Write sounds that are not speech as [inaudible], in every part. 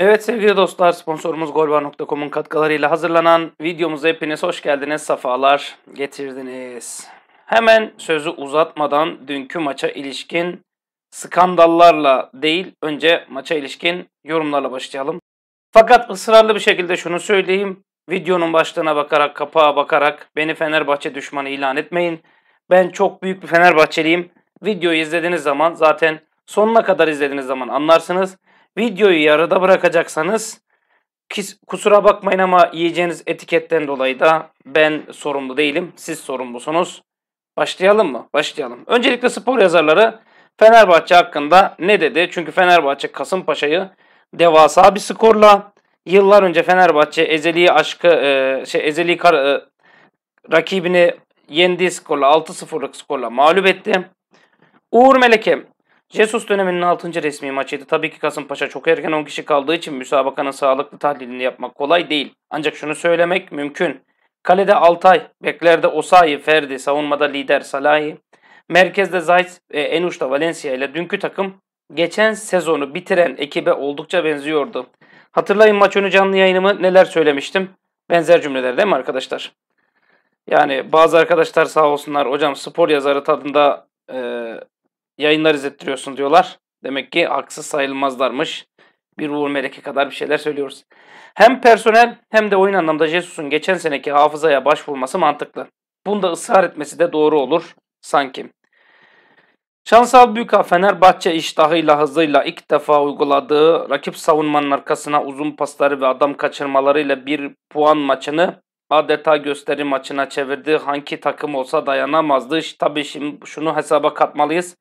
Evet sevgili dostlar sponsorumuz golvar.com'un katkılarıyla hazırlanan videomuza hepiniz hoş geldiniz, sefalar getirdiniz. Hemen sözü uzatmadan dünkü maça ilişkin skandallarla değil önce maça ilişkin yorumlarla başlayalım. Fakat ısrarlı bir şekilde şunu söyleyeyim. Videonun başlığına bakarak, kapağa bakarak beni Fenerbahçe düşmanı ilan etmeyin. Ben çok büyük bir Fenerbahçeliyim. Videoyu izlediğiniz zaman zaten sonuna kadar izlediğiniz zaman anlarsınız. Videoyu yarıda bırakacaksanız kusura bakmayın ama yiyeceğiniz etiketten dolayı da ben sorumlu değilim. Siz sorumlusunuz. Başlayalım mı? Başlayalım. Öncelikle spor yazarları Fenerbahçe hakkında ne dedi? Çünkü Fenerbahçe Kasımpaşa'yı devasa bir skorla yıllar önce Fenerbahçe ezeli aşkı e, şey ezeli kar, e, rakibini yendiği skorla 6-0'lık skorla mağlup etti. Uğur Meleke Jesus döneminin 6. resmi maçıydı. Tabii ki Kasımpaşa çok erken 10 kişi kaldığı için müsabakanın sağlıklı tahlilini yapmak kolay değil. Ancak şunu söylemek mümkün. Kalede Altay, beklerde Osayi, Ferdi, savunmada lider Salahi, merkezde Zayt ve en uçta Valencia ile dünkü takım geçen sezonu bitiren ekibe oldukça benziyordu. Hatırlayın maç önü canlı yayınımı neler söylemiştim. Benzer cümleler değil mi arkadaşlar? Yani bazı arkadaşlar sağ olsunlar hocam spor yazarı tadında e, yayınlar izlettiriyorsun diyorlar. Demek ki haksız sayılmazlarmış. Bir Uğur Melek'e kadar bir şeyler söylüyoruz. Hem personel hem de oyun anlamda Jesus'un geçen seneki hafızaya başvurması mantıklı. Bunda ısrar etmesi de doğru olur sanki. Şansal Büyüka Fenerbahçe iştahıyla hızıyla ilk defa uyguladığı rakip savunmanın arkasına uzun pasları ve adam kaçırmalarıyla bir puan maçını adeta gösteri maçına çevirdi. Hangi takım olsa dayanamazdı. Tabii şimdi şunu hesaba katmalıyız.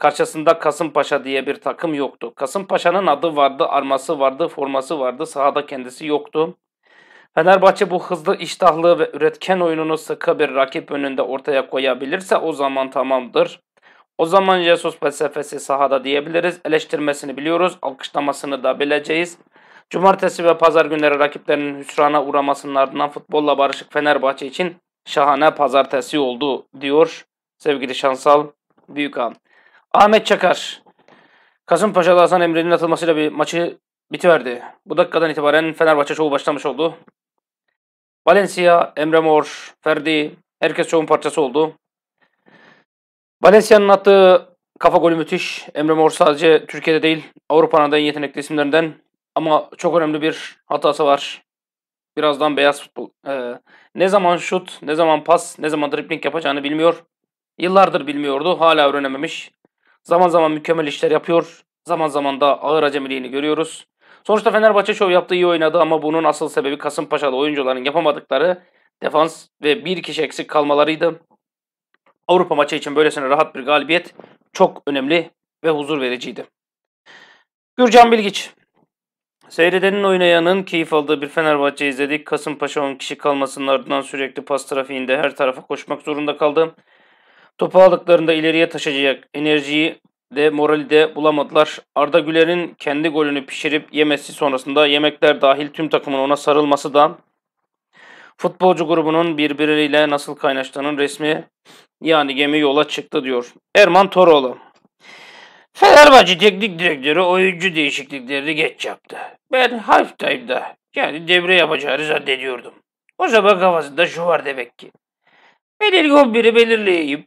Karşısında Kasımpaşa diye bir takım yoktu. Kasımpaşa'nın adı vardı, arması vardı, forması vardı. Sahada kendisi yoktu. Fenerbahçe bu hızlı, iştahlı ve üretken oyununu sıkı bir rakip önünde ortaya koyabilirse o zaman tamamdır. O zaman Jesus felsefesi sahada diyebiliriz. Eleştirmesini biliyoruz, alkışlamasını da bileceğiz. Cumartesi ve pazar günleri rakiplerinin hüsrana uğramasının ardından futbolla barışık Fenerbahçe için şahane pazartesi oldu diyor sevgili Şansal Büyükan. Ahmet Çakar. Kasımpaşa'da Hasan Emre'nin atılmasıyla bir maçı bitiverdi. Bu dakikadan itibaren Fenerbahçe çoğu başlamış oldu. Valencia, Emre Mor, Ferdi herkes şovun parçası oldu. Valencia'nın attığı kafa golü müthiş. Emre Mor sadece Türkiye'de değil Avrupa'nın da en yetenekli isimlerinden. Ama çok önemli bir hatası var. Birazdan beyaz futbol. Ee, ne zaman şut, ne zaman pas, ne zaman dribling yapacağını bilmiyor. Yıllardır bilmiyordu. Hala öğrenememiş. Zaman zaman mükemmel işler yapıyor. Zaman zaman da ağır acemiliğini görüyoruz. Sonuçta Fenerbahçe çoğu yaptığı iyi oynadı ama bunun asıl sebebi Kasımpaşa'da oyuncuların yapamadıkları defans ve bir kişi eksik kalmalarıydı. Avrupa maçı için böylesine rahat bir galibiyet çok önemli ve huzur vericiydi. Gürcan Bilgiç Seyredenin oynayanın keyif aldığı bir Fenerbahçe izledik. Kasımpaşa 10 kişi kalmasının ardından sürekli pas trafiğinde her tarafa koşmak zorunda kaldı. Topu aldıklarında ileriye taşıyacak enerjiyi de morali de bulamadılar. Arda Güler'in kendi golünü pişirip yemesi sonrasında yemekler dahil tüm takımın ona sarılması da futbolcu grubunun birbirleriyle nasıl kaynaştığının resmi yani gemi yola çıktı diyor. Erman Toroğlu. Fenerbahçe teknik direktörü oyuncu değişiklikleri geç yaptı. Ben half time'da yani devre yapacağını zannediyordum. O zaman kafasında şu var demek ki. Belirli 11'i belirleyeyim.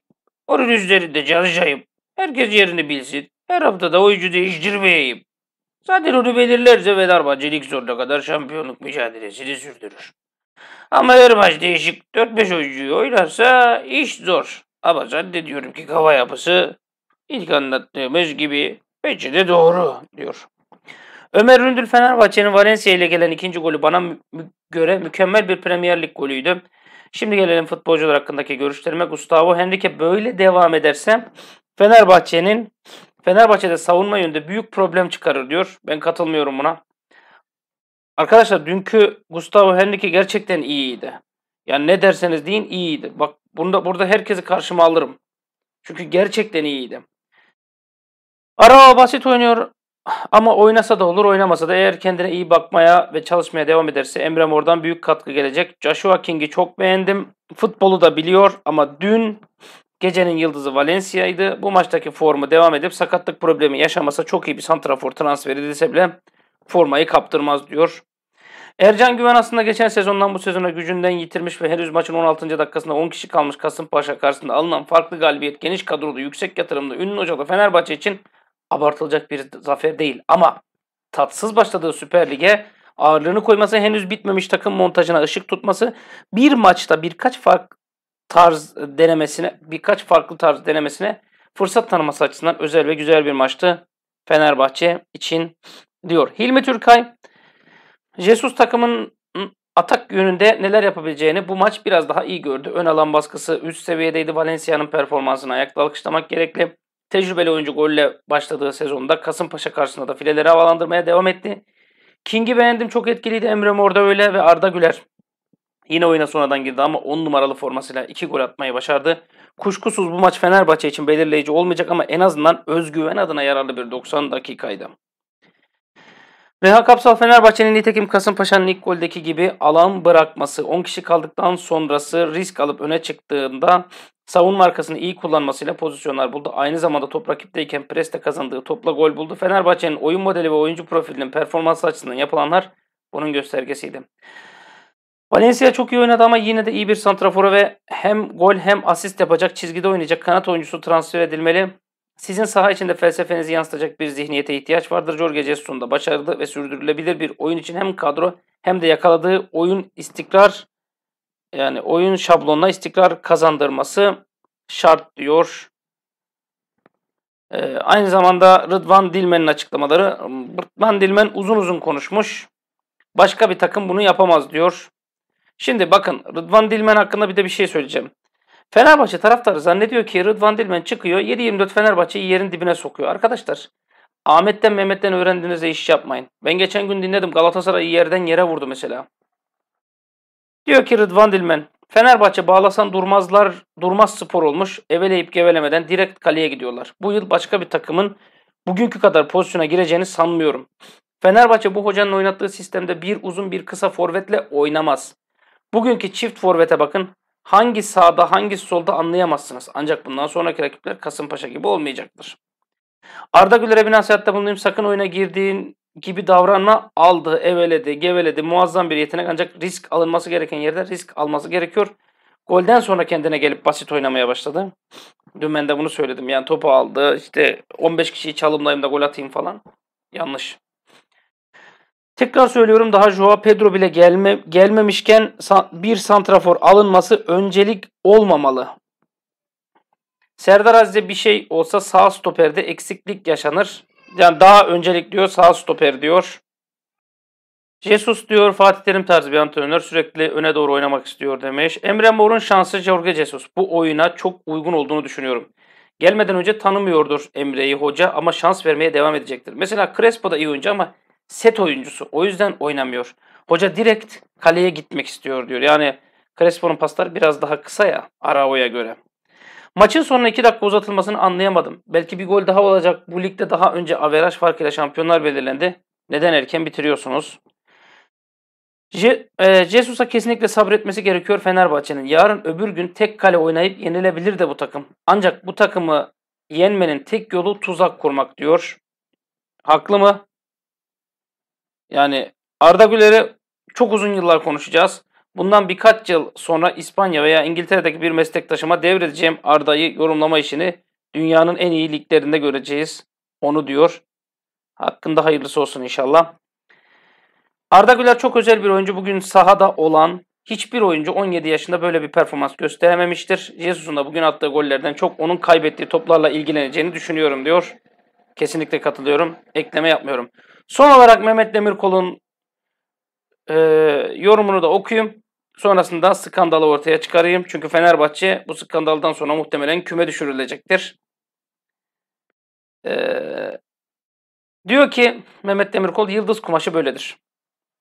Onun üzerinde çalışayım. Herkes yerini bilsin. Her haftada da oyuncu değiştirmeyeyim. Zaten onu belirlerse Fenerbahçe lig sonuna kadar şampiyonluk mücadelesini sürdürür. Ama her maç değişik 4-5 oyuncuyu oynarsa iş zor. Ama zannediyorum ki kafa yapısı ilk anlattığımız gibi bence de doğru diyor. Ömer Ründül Fenerbahçe'nin Valencia ile gelen ikinci golü bana mü göre mükemmel bir Premier Lig golüydü. Şimdi gelelim futbolcular hakkındaki görüşlerime. Gustavo Henrique böyle devam ederse Fenerbahçe'nin Fenerbahçe'de savunma yönünde büyük problem çıkarır diyor. Ben katılmıyorum buna. Arkadaşlar dünkü Gustavo Henrique gerçekten iyiydi. Yani ne derseniz deyin iyiydi. Bak bunda burada herkesi karşıma alırım. Çünkü gerçekten iyiydi. Arao basit oynuyor. Ama oynasa da olur oynamasa da eğer kendine iyi bakmaya ve çalışmaya devam ederse Emre Mor'dan büyük katkı gelecek. Joshua King'i çok beğendim. Futbolu da biliyor ama dün gecenin yıldızı Valencia'ydı. Bu maçtaki formu devam edip sakatlık problemi yaşamasa çok iyi bir santrafor transfer edilse bile formayı kaptırmaz diyor. Ercan Güven aslında geçen sezondan bu sezona gücünden yitirmiş ve henüz maçın 16. dakikasında 10 kişi kalmış Kasımpaşa karşısında alınan farklı galibiyet geniş kadrolu yüksek yatırımlı ünlü hocalı Fenerbahçe için abartılacak bir zafer değil. Ama tatsız başladığı Süper Lig'e ağırlığını koyması, henüz bitmemiş takım montajına ışık tutması, bir maçta birkaç farklı tarz denemesine, birkaç farklı tarz denemesine fırsat tanıması açısından özel ve güzel bir maçtı Fenerbahçe için diyor. Hilmi Türkay, Jesus takımın atak yönünde neler yapabileceğini bu maç biraz daha iyi gördü. Ön alan baskısı üst seviyedeydi. Valencia'nın performansını ayakta alkışlamak gerekli. Tecrübeli oyuncu golle başladığı sezonda Kasımpaşa karşısında da fileleri havalandırmaya devam etti. King'i beğendim çok etkiliydi Emre Mor da öyle ve Arda Güler yine oyuna sonradan girdi ama 10 numaralı formasıyla 2 gol atmayı başardı. Kuşkusuz bu maç Fenerbahçe için belirleyici olmayacak ama en azından özgüven adına yararlı bir 90 dakikaydı. Reha Kapsal Fenerbahçe'nin nitekim Kasımpaşa'nın ilk goldeki gibi alan bırakması, 10 kişi kaldıktan sonrası risk alıp öne çıktığında savunma arkasını iyi kullanmasıyla pozisyonlar buldu. Aynı zamanda top rakipteyken preste kazandığı topla gol buldu. Fenerbahçe'nin oyun modeli ve oyuncu profilinin performans açısından yapılanlar bunun göstergesiydi. Valencia çok iyi oynadı ama yine de iyi bir santrafora ve hem gol hem asist yapacak çizgide oynayacak kanat oyuncusu transfer edilmeli. Sizin saha içinde felsefenizi yansıtacak bir zihniyete ihtiyaç vardır. Jorge Jesus'un da başarılı ve sürdürülebilir bir oyun için hem kadro hem de yakaladığı oyun istikrar yani oyun şablonuna istikrar kazandırması şart diyor. Ee, aynı zamanda Rıdvan Dilmen'in açıklamaları. Hmm, Rıdvan Dilmen uzun uzun konuşmuş. Başka bir takım bunu yapamaz diyor. Şimdi bakın Rıdvan Dilmen hakkında bir de bir şey söyleyeceğim. Fenerbahçe taraftarı zannediyor ki Rıdvan Dilmen çıkıyor 7-24 Fenerbahçe'yi yerin dibine sokuyor. Arkadaşlar Ahmet'ten Mehmet'ten öğrendiğinizde iş yapmayın. Ben geçen gün dinledim Galatasaray'ı yerden yere vurdu mesela. Diyor ki Rıdvan Dilmen Fenerbahçe bağlasan durmazlar durmaz spor olmuş. Eveleyip gevelemeden direkt kaleye gidiyorlar. Bu yıl başka bir takımın bugünkü kadar pozisyona gireceğini sanmıyorum. Fenerbahçe bu hocanın oynattığı sistemde bir uzun bir kısa forvetle oynamaz. Bugünkü çift forvete bakın. Hangi sağda hangi solda anlayamazsınız. Ancak bundan sonraki rakipler Kasımpaşa gibi olmayacaktır. Arda Güler'e bir nasihatte bulunayım. Sakın oyuna girdiğin gibi davranma. Aldı, eveledi, geveledi. Muazzam bir yetenek ancak risk alınması gereken yerde risk alması gerekiyor. Golden sonra kendine gelip basit oynamaya başladı. Dün ben de bunu söyledim. Yani topu aldı. İşte 15 kişiyi çalımlayayım da gol atayım falan. Yanlış. Tekrar söylüyorum daha Joao Pedro bile gelme, gelmemişken bir santrafor alınması öncelik olmamalı. Serdar Aziz'e bir şey olsa sağ stoperde eksiklik yaşanır. Yani daha öncelik diyor sağ stoper diyor. Jesus diyor Fatih Terim tarzı bir antrenör sürekli öne doğru oynamak istiyor demiş. Emre Mor'un şansı Jorge Jesus. Bu oyuna çok uygun olduğunu düşünüyorum. Gelmeden önce tanımıyordur Emre'yi hoca ama şans vermeye devam edecektir. Mesela Crespo da iyi oyuncu ama set oyuncusu. O yüzden oynamıyor. Hoca direkt kaleye gitmek istiyor diyor. Yani Crespo'nun pasları biraz daha kısa ya Arao'ya göre. Maçın sonuna 2 dakika uzatılmasını anlayamadım. Belki bir gol daha olacak. Bu ligde daha önce averaj farkıyla şampiyonlar belirlendi. Neden erken bitiriyorsunuz? Je, e, Jesus'a kesinlikle sabretmesi gerekiyor Fenerbahçe'nin. Yarın öbür gün tek kale oynayıp yenilebilir de bu takım. Ancak bu takımı yenmenin tek yolu tuzak kurmak diyor. Haklı mı? Yani Arda Güler'i çok uzun yıllar konuşacağız. Bundan birkaç yıl sonra İspanya veya İngiltere'deki bir meslektaşıma devredeceğim Arda'yı yorumlama işini dünyanın en iyi liglerinde göreceğiz. Onu diyor. Hakkında hayırlısı olsun inşallah. Arda Güler çok özel bir oyuncu. Bugün sahada olan hiçbir oyuncu 17 yaşında böyle bir performans gösterememiştir. Jesus'un da bugün attığı gollerden çok onun kaybettiği toplarla ilgileneceğini düşünüyorum diyor. Kesinlikle katılıyorum. Ekleme yapmıyorum. Son olarak Mehmet Demirkol'un e, yorumunu da okuyayım. Sonrasında skandalı ortaya çıkarayım. Çünkü Fenerbahçe bu skandaldan sonra muhtemelen küme düşürülecektir. Ee, diyor ki Mehmet Demirkol yıldız kumaşı böyledir.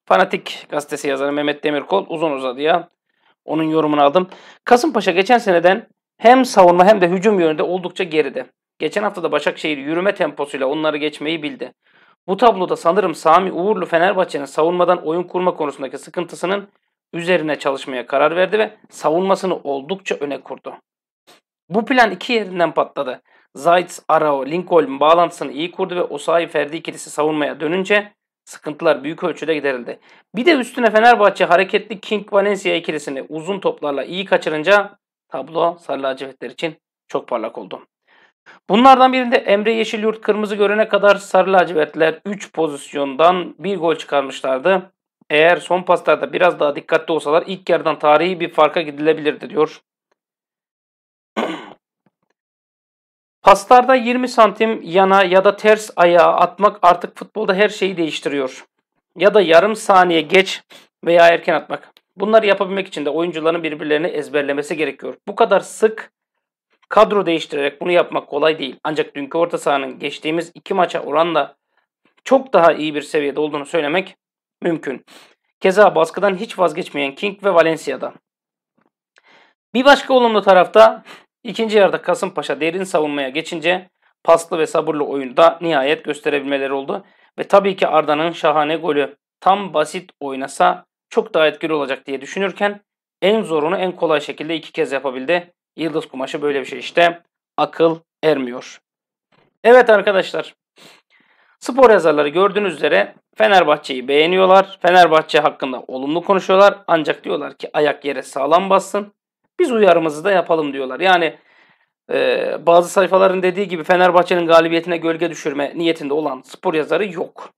Fanatik gazetesi yazarı Mehmet Demirkol uzun uzadıya onun yorumunu aldım. Kasımpaşa geçen seneden hem savunma hem de hücum yönünde oldukça geride. Geçen hafta da Başakşehir yürüme temposuyla onları geçmeyi bildi. Bu tabloda sanırım Sami Uğurlu Fenerbahçe'nin savunmadan oyun kurma konusundaki sıkıntısının üzerine çalışmaya karar verdi ve savunmasını oldukça öne kurdu. Bu plan iki yerinden patladı. Zayt, Arao, Lincoln bağlantısını iyi kurdu ve Osayi Ferdi ikilisi savunmaya dönünce sıkıntılar büyük ölçüde giderildi. Bir de üstüne Fenerbahçe hareketli King Valencia ikilisini uzun toplarla iyi kaçırınca tablo Sarı Lacivertler için çok parlak oldu. Bunlardan birinde Emre Yeşilyurt kırmızı görene kadar sarı lacivertler 3 pozisyondan bir gol çıkarmışlardı. Eğer son paslarda biraz daha dikkatli olsalar ilk yerden tarihi bir farka gidilebilirdi diyor. [clears throat] Paslarda 20 santim yana ya da ters ayağa atmak artık futbolda her şeyi değiştiriyor. Ya da yarım saniye geç veya erken atmak. Bunları yapabilmek için de oyuncuların birbirlerini ezberlemesi gerekiyor. Bu kadar sık Kadro değiştirerek bunu yapmak kolay değil. Ancak dünkü orta sahanın geçtiğimiz iki maça oranla çok daha iyi bir seviyede olduğunu söylemek mümkün. Keza baskıdan hiç vazgeçmeyen King ve Valencia'da. Bir başka olumlu tarafta ikinci yarıda Kasımpaşa derin savunmaya geçince paslı ve sabırlı oyunda nihayet gösterebilmeleri oldu. Ve tabii ki Arda'nın şahane golü tam basit oynasa çok daha etkili olacak diye düşünürken en zorunu en kolay şekilde iki kez yapabildi. Yıldız kumaşı böyle bir şey işte. Akıl ermiyor. Evet arkadaşlar. Spor yazarları gördüğünüz üzere Fenerbahçe'yi beğeniyorlar. Fenerbahçe hakkında olumlu konuşuyorlar. Ancak diyorlar ki ayak yere sağlam bassın. Biz uyarımızı da yapalım diyorlar. Yani e, bazı sayfaların dediği gibi Fenerbahçe'nin galibiyetine gölge düşürme niyetinde olan spor yazarı yok.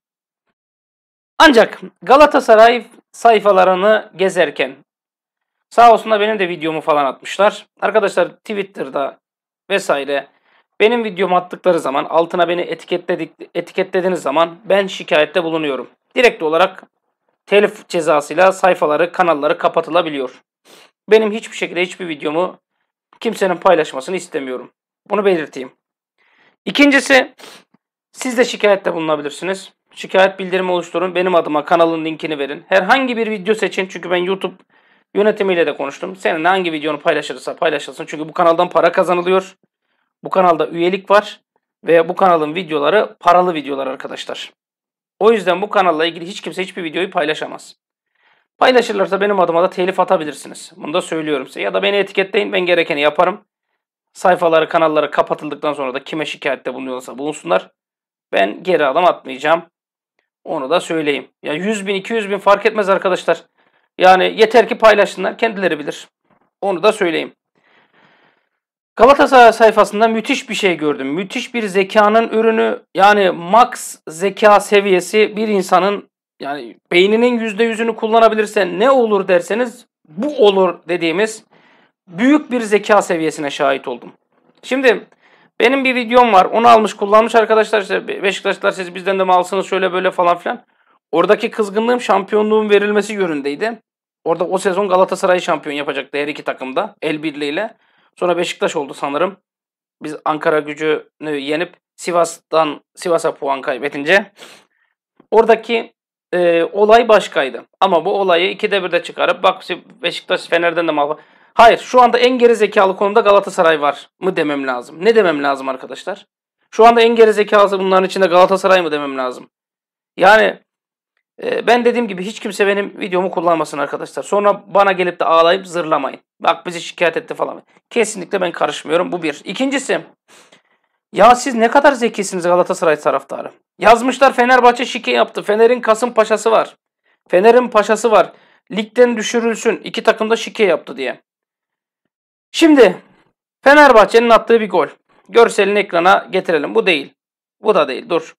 Ancak Galatasaray sayfalarını gezerken Sağ olsun da benim de videomu falan atmışlar. Arkadaşlar Twitter'da vesaire benim videomu attıkları zaman altına beni etiketledik, etiketlediğiniz zaman ben şikayette bulunuyorum. Direkt olarak telif cezasıyla sayfaları, kanalları kapatılabiliyor. Benim hiçbir şekilde hiçbir videomu kimsenin paylaşmasını istemiyorum. Bunu belirteyim. İkincisi siz de şikayette bulunabilirsiniz. Şikayet bildirimi oluşturun. Benim adıma kanalın linkini verin. Herhangi bir video seçin. Çünkü ben YouTube Yönetimiyle de konuştum. Senin hangi videonu paylaşırsa paylaşılsın. Çünkü bu kanaldan para kazanılıyor. Bu kanalda üyelik var. Ve bu kanalın videoları paralı videolar arkadaşlar. O yüzden bu kanalla ilgili hiç kimse hiçbir videoyu paylaşamaz. Paylaşırlarsa benim adıma da telif atabilirsiniz. Bunu da söylüyorum size. Ya da beni etiketleyin ben gerekeni yaparım. Sayfaları kanalları kapatıldıktan sonra da kime şikayette bulunuyorsa bulunsunlar. Ben geri adım atmayacağım. Onu da söyleyeyim. Ya 100 bin 200 bin fark etmez arkadaşlar. Yani yeter ki paylaşsınlar kendileri bilir. Onu da söyleyeyim. Galatasaray sayfasında müthiş bir şey gördüm. Müthiş bir zekanın ürünü yani max zeka seviyesi bir insanın yani beyninin %100'ünü kullanabilirse ne olur derseniz bu olur dediğimiz büyük bir zeka seviyesine şahit oldum. Şimdi benim bir videom var. Onu almış kullanmış arkadaşlar işte Beşiktaşlar siz bizden de mi alsınız şöyle böyle falan filan. Oradaki kızgınlığım şampiyonluğun verilmesi yönündeydi. Orada o sezon Galatasaray şampiyon yapacaktı her iki takımda el birliğiyle. Sonra Beşiktaş oldu sanırım. Biz Ankara gücünü yenip Sivas'tan Sivas'a puan kaybetince oradaki e, olay başkaydı. Ama bu olayı iki ikide birde çıkarıp bak Beşiktaş Fener'den de mal Hayır şu anda en geri zekalı konumda Galatasaray var mı demem lazım. Ne demem lazım arkadaşlar? Şu anda en geri zekalısı bunların içinde Galatasaray mı demem lazım? Yani ee, ben dediğim gibi hiç kimse benim videomu kullanmasın arkadaşlar. Sonra bana gelip de ağlayıp zırlamayın. Bak bizi şikayet etti falan. Kesinlikle ben karışmıyorum. Bu bir. İkincisi. Ya siz ne kadar zekisiniz Galatasaray taraftarı. Yazmışlar Fenerbahçe şike yaptı. Fener'in Kasım Paşası var. Fener'in paşası var. Ligden düşürülsün. İki takım da şike yaptı diye. Şimdi Fenerbahçe'nin attığı bir gol. Görselini ekrana getirelim. Bu değil. Bu da değil. Dur.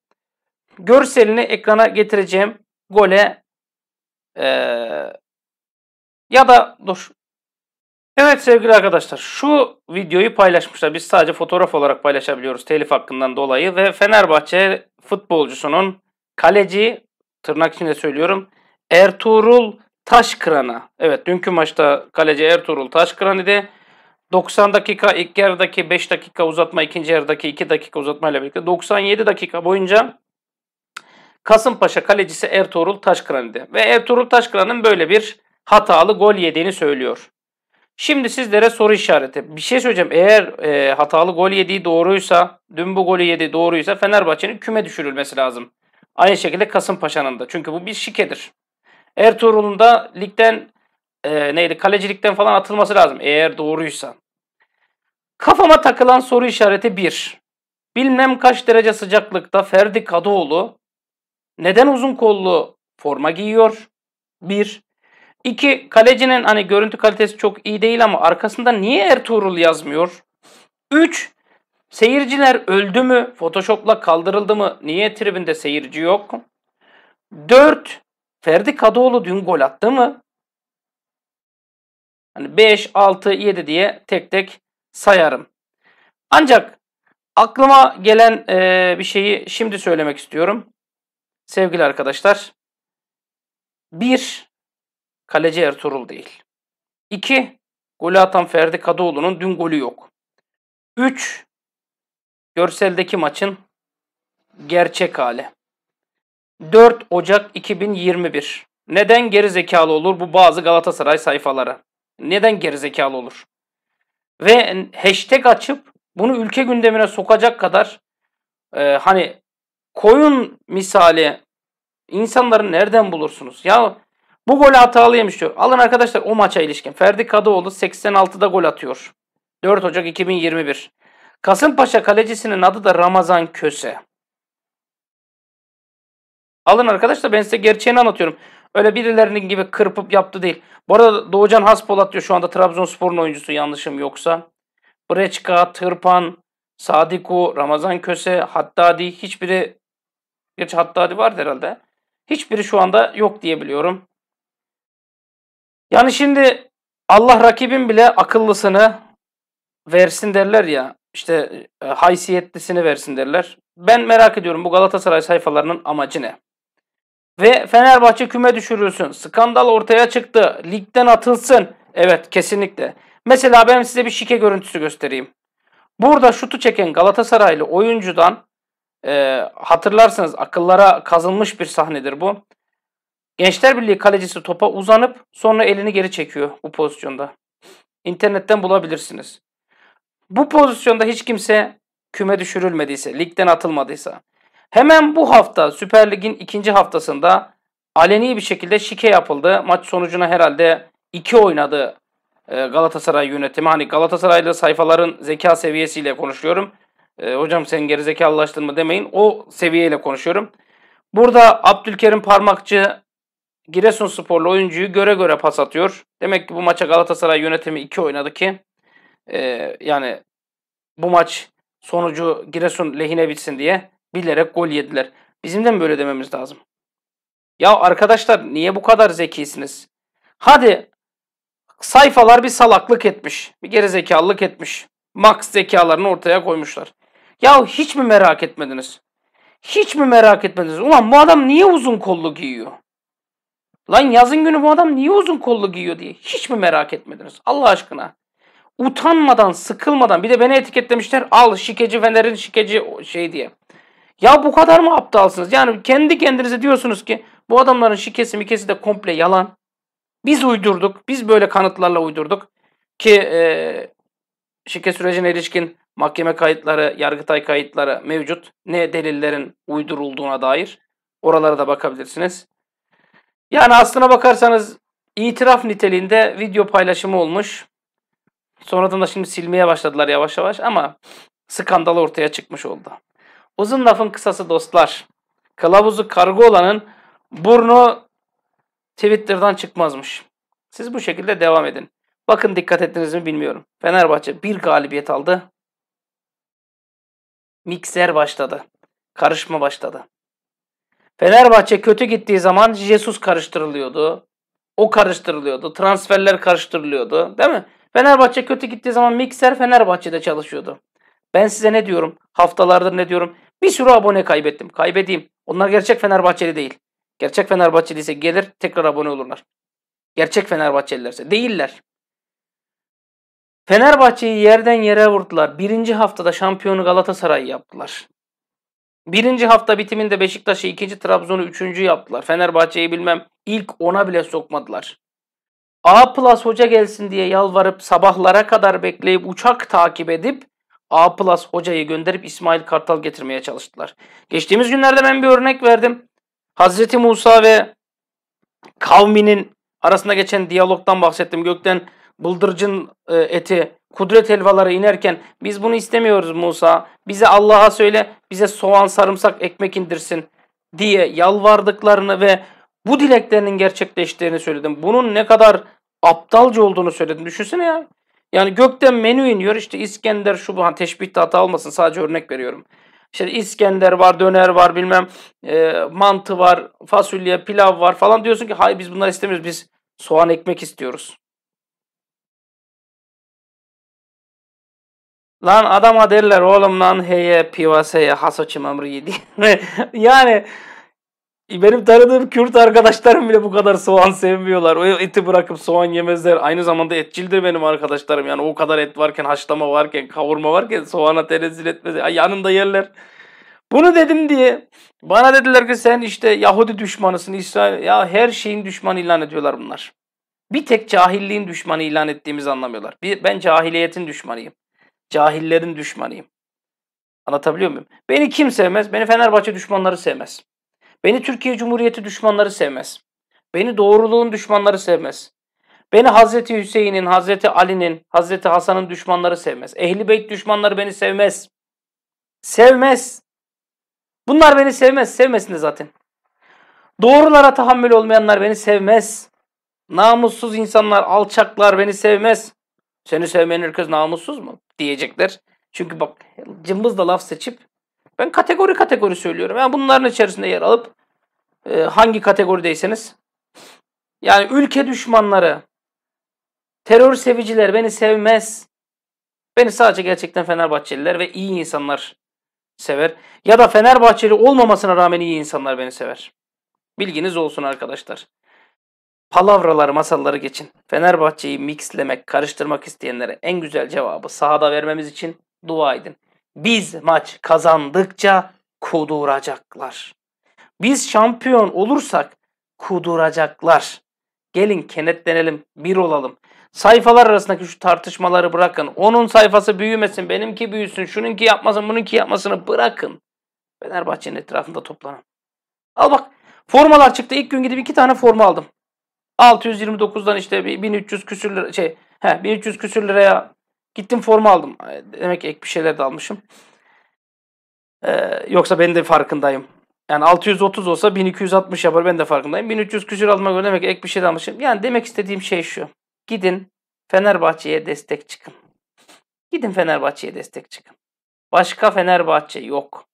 Görselini ekrana getireceğim gole e, ya da dur. Evet sevgili arkadaşlar şu videoyu paylaşmışlar. Biz sadece fotoğraf olarak paylaşabiliyoruz telif hakkından dolayı ve Fenerbahçe futbolcusunun kaleci tırnak içinde söylüyorum Ertuğrul Taşkıran'a. Evet dünkü maçta kaleci Ertuğrul Taşkıran idi. 90 dakika ilk yarıdaki 5 dakika uzatma, ikinci yarıdaki 2 dakika uzatmayla birlikte 97 dakika boyunca Kasımpaşa kalecisi Ertuğrul Taşkıran'dı. Ve Ertuğrul Taşkıran'ın böyle bir hatalı gol yediğini söylüyor. Şimdi sizlere soru işareti. Bir şey söyleyeceğim. Eğer e, hatalı gol yediği doğruysa, dün bu golü yediği doğruysa Fenerbahçe'nin küme düşürülmesi lazım. Aynı şekilde Kasımpaşa'nın da. Çünkü bu bir şikedir. Ertuğrul'un da ligden e, neydi kalecilikten falan atılması lazım eğer doğruysa. Kafama takılan soru işareti 1. Bilmem kaç derece sıcaklıkta Ferdi Kadıoğlu neden uzun kollu forma giyiyor? Bir. İki, kalecinin hani görüntü kalitesi çok iyi değil ama arkasında niye Ertuğrul yazmıyor? Üç, seyirciler öldü mü? Photoshop'la kaldırıldı mı? Niye tribünde seyirci yok? Dört, Ferdi Kadıoğlu dün gol attı mı? Hani 5, 6, 7 diye tek tek sayarım. Ancak aklıma gelen e, bir şeyi şimdi söylemek istiyorum. Sevgili arkadaşlar, 1. Kaleci Ertuğrul değil. 2. Golü atan Ferdi Kadıoğlu'nun dün golü yok. 3. Görseldeki maçın gerçek hali. 4 Ocak 2021. Neden geri zekalı olur bu bazı Galatasaray sayfaları? Neden geri zekalı olur? Ve hashtag açıp bunu ülke gündemine sokacak kadar e, hani koyun misali insanları nereden bulursunuz? Ya bu golü hatalı yemiş diyor. Alın arkadaşlar o maça ilişkin. Ferdi Kadıoğlu 86'da gol atıyor. 4 Ocak 2021. Kasımpaşa kalecisinin adı da Ramazan Köse. Alın arkadaşlar ben size gerçeğini anlatıyorum. Öyle birilerinin gibi kırpıp yaptı değil. Bu arada Doğucan Haspolat diyor şu anda Trabzonspor'un oyuncusu yanlışım yoksa. Breçka, Tırpan, Sadiku, Ramazan Köse, Haddadi hiçbiri Gerçi Haddadi vardı herhalde. Hiçbiri şu anda yok diyebiliyorum. Yani şimdi Allah rakibin bile akıllısını versin derler ya. İşte e, haysiyetlisini versin derler. Ben merak ediyorum bu Galatasaray sayfalarının amacı ne? Ve Fenerbahçe küme düşürülsün. Skandal ortaya çıktı. Ligden atılsın. Evet kesinlikle. Mesela ben size bir şike görüntüsü göstereyim. Burada şutu çeken Galatasaraylı oyuncudan e, ee, hatırlarsanız akıllara kazınmış bir sahnedir bu. Gençler Birliği kalecisi topa uzanıp sonra elini geri çekiyor bu pozisyonda. İnternetten bulabilirsiniz. Bu pozisyonda hiç kimse küme düşürülmediyse, ligden atılmadıysa hemen bu hafta Süper Lig'in ikinci haftasında aleni bir şekilde şike yapıldı. Maç sonucuna herhalde iki oynadı e, Galatasaray yönetimi. Hani Galatasaraylı sayfaların zeka seviyesiyle konuşuyorum. E, hocam sen gerizekalılaştırma demeyin. O seviyeyle konuşuyorum. Burada Abdülkerim Parmakçı Giresun sporlu oyuncuyu göre göre pas atıyor. Demek ki bu maça Galatasaray yönetimi iki oynadı ki e, yani bu maç sonucu Giresun lehine bitsin diye bilerek gol yediler. Bizim de mi böyle dememiz lazım? Ya arkadaşlar niye bu kadar zekisiniz? Hadi sayfalar bir salaklık etmiş. Bir gerizekalılık etmiş. Max zekalarını ortaya koymuşlar. Ya hiç mi merak etmediniz? Hiç mi merak etmediniz? Ulan bu adam niye uzun kollu giyiyor? Lan yazın günü bu adam niye uzun kollu giyiyor diye hiç mi merak etmediniz? Allah aşkına. Utanmadan, sıkılmadan bir de beni etiketlemişler. Al şikeci Fener'in şikeci şey diye. Ya bu kadar mı aptalsınız? Yani kendi kendinize diyorsunuz ki bu adamların şikesi mikesi de komple yalan. Biz uydurduk. Biz böyle kanıtlarla uydurduk. Ki e, şike sürecine ilişkin mahkeme kayıtları, yargıtay kayıtları mevcut. Ne delillerin uydurulduğuna dair oralara da bakabilirsiniz. Yani aslına bakarsanız itiraf niteliğinde video paylaşımı olmuş. Sonradan da şimdi silmeye başladılar yavaş yavaş ama skandal ortaya çıkmış oldu. Uzun lafın kısası dostlar. Kılavuzu kargo olanın burnu Twitter'dan çıkmazmış. Siz bu şekilde devam edin. Bakın dikkat ettiniz mi bilmiyorum. Fenerbahçe bir galibiyet aldı mikser başladı. Karışma başladı. Fenerbahçe kötü gittiği zaman Jesus karıştırılıyordu. O karıştırılıyordu. Transferler karıştırılıyordu. Değil mi? Fenerbahçe kötü gittiği zaman mikser Fenerbahçe'de çalışıyordu. Ben size ne diyorum? Haftalardır ne diyorum? Bir sürü abone kaybettim. Kaybedeyim. Onlar gerçek Fenerbahçeli değil. Gerçek Fenerbahçeli ise gelir tekrar abone olurlar. Gerçek Fenerbahçelilerse değiller. Fenerbahçe'yi yerden yere vurdular. Birinci haftada şampiyonu Galatasaray yaptılar. Birinci hafta bitiminde Beşiktaş'ı ikinci Trabzon'u üçüncü yaptılar. Fenerbahçe'yi bilmem ilk ona bile sokmadılar. A plus hoca gelsin diye yalvarıp sabahlara kadar bekleyip uçak takip edip A plus hocayı gönderip İsmail Kartal getirmeye çalıştılar. Geçtiğimiz günlerde ben bir örnek verdim. Hazreti Musa ve kavminin arasında geçen diyalogdan bahsettim. Gökten bıldırcın e, eti, kudret helvaları inerken biz bunu istemiyoruz Musa. Bize Allah'a söyle, bize soğan, sarımsak, ekmek indirsin diye yalvardıklarını ve bu dileklerinin gerçekleştiğini söyledim. Bunun ne kadar aptalca olduğunu söyledim. Düşünsene ya. Yani gökten menü iniyor işte İskender şu bu. Teşbihte hata olmasın sadece örnek veriyorum. İşte İskender var, döner var, bilmem e, mantı var, fasulye, pilav var falan diyorsun ki hayır biz bunları istemiyoruz. Biz soğan ekmek istiyoruz. Lan adama derler oğlum lan heye pivaseye hasoçim amriyi diye. [laughs] yani benim tanıdığım Kürt arkadaşlarım bile bu kadar soğan sevmiyorlar. O eti bırakıp soğan yemezler. Aynı zamanda etçildir benim arkadaşlarım. Yani o kadar et varken, haşlama varken, kavurma varken soğana tenezzül etmez. yanında yerler. Bunu dedim diye bana dediler ki sen işte Yahudi düşmanısın İsrail. Ya her şeyin düşmanı ilan ediyorlar bunlar. Bir tek cahilliğin düşmanı ilan ettiğimizi anlamıyorlar. Bir, ben cahiliyetin düşmanıyım. Cahillerin düşmanıyım. Anlatabiliyor muyum? Beni kim sevmez? Beni Fenerbahçe düşmanları sevmez. Beni Türkiye Cumhuriyeti düşmanları sevmez. Beni doğruluğun düşmanları sevmez. Beni Hazreti Hüseyin'in, Hazreti Ali'nin, Hazreti Hasan'ın düşmanları sevmez. Ehli Beyt düşmanları beni sevmez. Sevmez. Bunlar beni sevmez. Sevmesin de zaten. Doğrulara tahammül olmayanlar beni sevmez. Namussuz insanlar, alçaklar beni sevmez. Seni sevmeyen herkes namussuz mu? Diyecekler. Çünkü bak cımbız da laf seçip ben kategori kategori söylüyorum. Yani bunların içerisinde yer alıp e, hangi kategorideyseniz yani ülke düşmanları, terör seviciler beni sevmez. Beni sadece gerçekten Fenerbahçeliler ve iyi insanlar sever. Ya da Fenerbahçeli olmamasına rağmen iyi insanlar beni sever. Bilginiz olsun arkadaşlar. Palavraları masalları geçin. Fenerbahçe'yi mixlemek, karıştırmak isteyenlere en güzel cevabı sahada vermemiz için dua edin. Biz maç kazandıkça kuduracaklar. Biz şampiyon olursak kuduracaklar. Gelin kenetlenelim, bir olalım. Sayfalar arasındaki şu tartışmaları bırakın. Onun sayfası büyümesin, benimki büyüsün, şununki yapmasın, bununki yapmasını bırakın. Fenerbahçe'nin etrafında toplanın. Al bak, formalar çıktı. İlk gün gidip iki tane forma aldım. 629'dan işte 1300 küsür lira, şey he, 1300 küsür liraya gittim forma aldım. E, demek ki ek bir şeyler de almışım. Ee, yoksa ben de farkındayım. Yani 630 olsa 1260 yapar ben de farkındayım. 1300 küsür almak göre demek ki ek bir şey de almışım. Yani demek istediğim şey şu. Gidin Fenerbahçe'ye destek çıkın. Gidin Fenerbahçe'ye destek çıkın. Başka Fenerbahçe yok.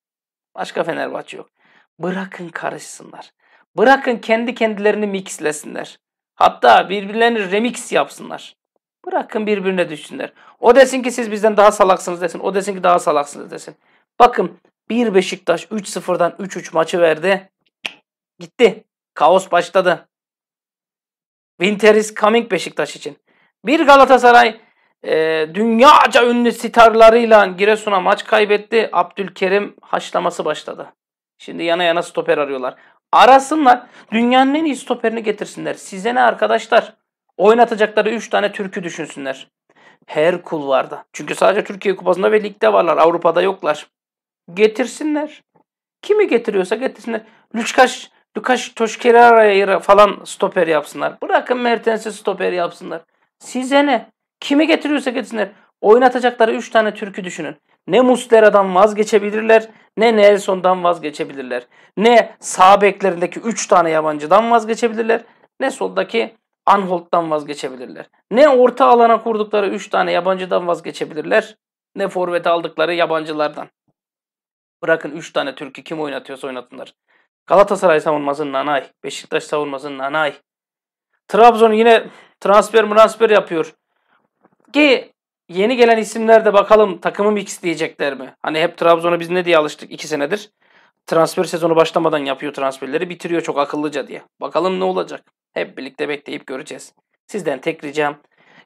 Başka Fenerbahçe yok. Bırakın karışsınlar. Bırakın kendi kendilerini mixlesinler. Hatta birbirlerini remix yapsınlar. Bırakın birbirine düşsünler. O desin ki siz bizden daha salaksınız desin. O desin ki daha salaksınız desin. Bakın bir Beşiktaş 3-0'dan 3-3 maçı verdi. Gitti. Kaos başladı. Winter is coming Beşiktaş için. Bir Galatasaray e, dünyaca ünlü sitarlarıyla Giresun'a maç kaybetti. Abdülkerim haşlaması başladı. Şimdi yana yana stoper arıyorlar. Arasınlar. Dünyanın en iyi stoperini getirsinler. Size ne arkadaşlar? Oynatacakları 3 tane Türk'ü düşünsünler. Her kulvarda. Çünkü sadece Türkiye Kupası'nda ve ligde varlar. Avrupa'da yoklar. Getirsinler. Kimi getiriyorsa getirsinler. Lüçkaş, Lukas Toşkerara'yı falan stoper yapsınlar. Bırakın Mertens'i stoper yapsınlar. Size ne? Kimi getiriyorsa getirsinler. Oynatacakları 3 tane Türk'ü düşünün. Ne Muslera'dan vazgeçebilirler ne Nelson'dan vazgeçebilirler, ne sağ beklerindeki 3 tane yabancıdan vazgeçebilirler, ne soldaki Anholt'tan vazgeçebilirler. Ne orta alana kurdukları 3 tane yabancıdan vazgeçebilirler, ne forvet aldıkları yabancılardan. Bırakın 3 tane Türk'ü kim oynatıyorsa oynatınlar. Galatasaray savunmasının Nanay, Beşiktaş savunmasının Nanay. Trabzon yine transfer transfer yapıyor. Ki Yeni gelen isimler de bakalım takımım X diyecekler mi? Hani hep Trabzon'a biz ne diye alıştık 2 senedir. Transfer sezonu başlamadan yapıyor transferleri bitiriyor çok akıllıca diye. Bakalım ne olacak? Hep birlikte bekleyip göreceğiz. Sizden tek ricam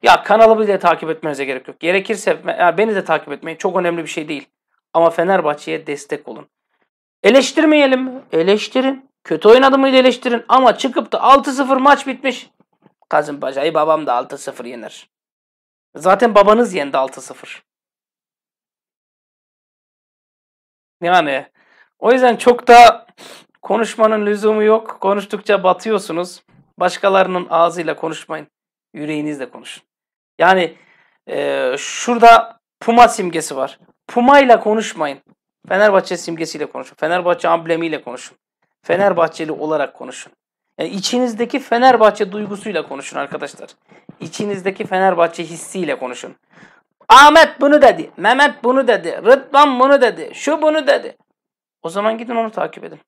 ya kanalı bile takip etmenize gerek yok. Gerekirse beni de takip etmeyin. Çok önemli bir şey değil. Ama Fenerbahçe'ye destek olun. Eleştirmeyelim. Eleştirin. Kötü oynadı mıydı eleştirin. Ama çıkıp da 6-0 maç bitmiş. Kazım Bacayı babam da 6-0 yener. Zaten babanız yendi 6-0. Yani o yüzden çok da konuşmanın lüzumu yok. Konuştukça batıyorsunuz. Başkalarının ağzıyla konuşmayın. Yüreğinizle konuşun. Yani e, şurada Puma simgesi var. Puma ile konuşmayın. Fenerbahçe simgesiyle konuşun. Fenerbahçe amblemiyle konuşun. Fenerbahçeli olarak konuşun. Yani e, içinizdeki Fenerbahçe duygusuyla konuşun arkadaşlar. İçinizdeki Fenerbahçe hissiyle konuşun. Ahmet bunu dedi, Mehmet bunu dedi, Rıdvan bunu dedi, şu bunu dedi. O zaman gidin onu takip edin.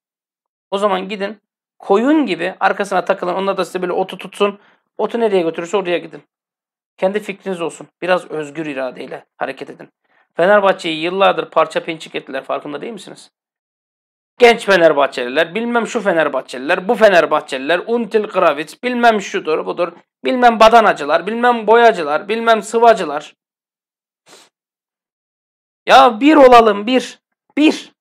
O zaman gidin koyun gibi arkasına takılın. Onlar da size böyle otu tutsun. Otu nereye götürürse oraya gidin. Kendi fikriniz olsun. Biraz özgür iradeyle hareket edin. Fenerbahçe'yi yıllardır parça pençik ettiler. Farkında değil misiniz? genç Fenerbahçeliler, bilmem şu Fenerbahçeliler, bu Fenerbahçeliler, Until Kravitz, bilmem şudur budur, bilmem badanacılar, bilmem boyacılar, bilmem sıvacılar. Ya bir olalım bir, bir,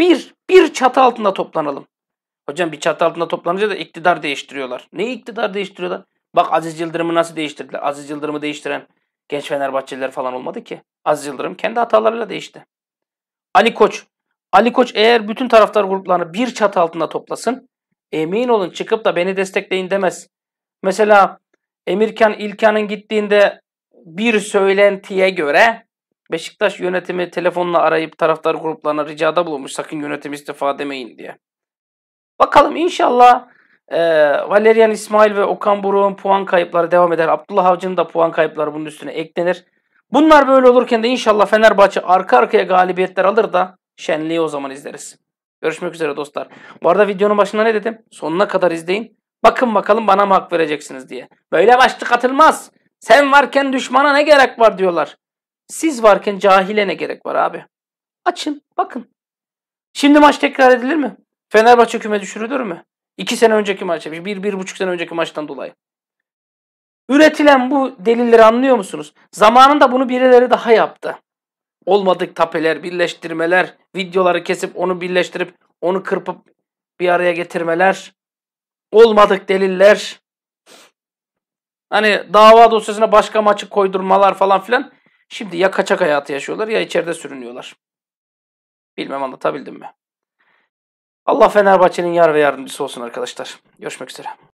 bir, bir çatı altında toplanalım. Hocam bir çatı altında toplanınca da iktidar değiştiriyorlar. Ne iktidar değiştiriyorlar? Bak Aziz Yıldırım'ı nasıl değiştirdiler? Aziz Yıldırım'ı değiştiren genç Fenerbahçeliler falan olmadı ki. Aziz Yıldırım kendi hatalarıyla değişti. Ali Koç Ali Koç eğer bütün taraftar gruplarını bir çatı altında toplasın emin olun çıkıp da beni destekleyin demez. Mesela Emirkan İlkan'ın gittiğinde bir söylentiye göre Beşiktaş yönetimi telefonla arayıp taraftar gruplarına ricada bulunmuş sakın yönetim istifa demeyin diye. Bakalım inşallah e, Valerian İsmail ve Okan Buruk'un puan kayıpları devam eder. Abdullah Avcı'nın da puan kayıpları bunun üstüne eklenir. Bunlar böyle olurken de inşallah Fenerbahçe arka arkaya galibiyetler alır da şenliği o zaman izleriz. Görüşmek üzere dostlar. Bu arada videonun başında ne dedim? Sonuna kadar izleyin. Bakın bakalım bana mı hak vereceksiniz diye. Böyle başlık atılmaz. Sen varken düşmana ne gerek var diyorlar. Siz varken cahile ne gerek var abi? Açın bakın. Şimdi maç tekrar edilir mi? Fenerbahçe küme düşürülür mü? İki sene önceki maçta, bir, bir buçuk sene önceki maçtan dolayı. Üretilen bu delilleri anlıyor musunuz? Zamanında bunu birileri daha yaptı olmadık tapeler, birleştirmeler, videoları kesip onu birleştirip onu kırpıp bir araya getirmeler, olmadık deliller, hani dava dosyasına başka maçı koydurmalar falan filan. Şimdi ya kaçak hayatı yaşıyorlar ya içeride sürünüyorlar. Bilmem anlatabildim mi? Allah Fenerbahçe'nin yar ve yardımcısı olsun arkadaşlar. Görüşmek üzere.